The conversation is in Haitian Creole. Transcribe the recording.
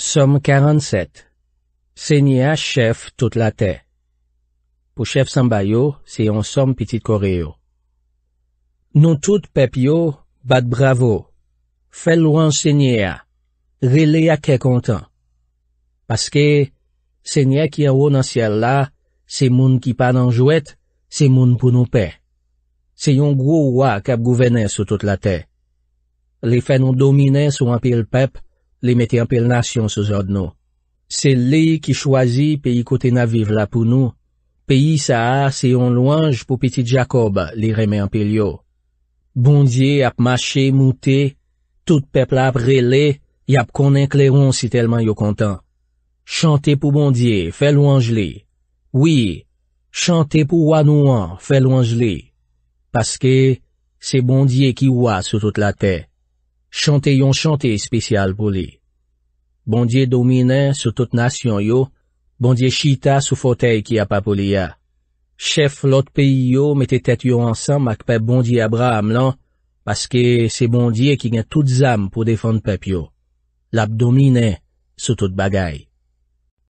SOM 47 SENYE A CHEF TOUTE LA TE POU CHEF SAMBAYO, SE YON SOM PETIT KOREYO NOU TOUTE PEP YO, BAT BRAVO FEL WAN SENYE A RELE YA KE KONTAN PASKE, SENYE KI AN WO NAN SIYAL LA SE MOUN KI PA NAN JOUET SE MOUN POU NON PE SE YON GOU WA KAP GOUVENE SOU TOUTE LA TE LE FE NON DOMINE SOU AN PE L'PEP li mette anpèl nasyon sou zòd nou. Se li ki chwazi pe yi kote naviv la pou nou, pe yi sa ase yon louange pou petit Jakob li reme anpèl yo. Bondye ap mache mouté, tout pepl ap rele, yap konen kleron si telman yo kontan. Chante pou bondye, fè louange li. Oui, chante pou wanouan, fè louange li. Paske, se bondye ki wwa sou tout la tey. Chante yon chante spesyal pou li. Bondye domine sou tout nasyon yo, bondye chita sou fotey ki apapou li ya. Chef lot peyi yo mette tet yo ansam ak pep bondye Abraham lan, paske se bondye ki gen tout zam pou defon pep yo. Lap domine sou tout bagay.